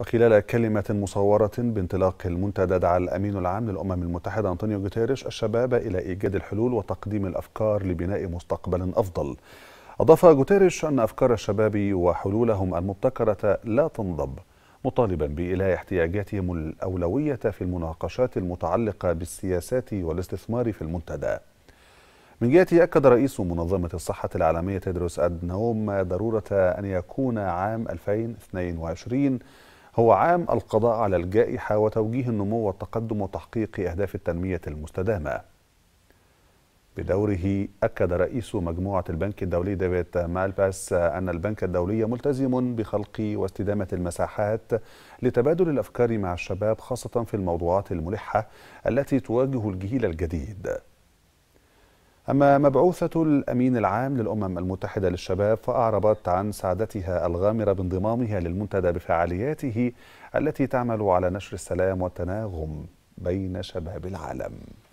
وخلال كلمة مصورة بانطلاق المنتدى دعا الأمين العام للأمم المتحدة أنطونيو جوتيريش الشباب إلى إيجاد الحلول وتقديم الأفكار لبناء مستقبل أفضل أضاف جوتيريش أن أفكار الشباب وحلولهم المبتكرة لا تنضب مطالبا بإلهاء احتياجاتهم الأولوية في المناقشات المتعلقة بالسياسات والاستثمار في المنتدى من جهته أكد رئيس منظمة الصحة العالمية تدرس أدنوم ضرورة أن يكون عام 2022 هو عام القضاء على الجائحة وتوجيه النمو والتقدم وتحقيق أهداف التنمية المستدامة بدوره أكد رئيس مجموعة البنك الدولي ديفيد مالباس أن البنك الدولي ملتزم بخلق واستدامة المساحات لتبادل الأفكار مع الشباب خاصة في الموضوعات الملحة التي تواجه الجيل الجديد أما مبعوثة الأمين العام للأمم المتحدة للشباب فأعربت عن سعادتها الغامرة بانضمامها للمنتدى بفعالياته التي تعمل على نشر السلام والتناغم بين شباب العالم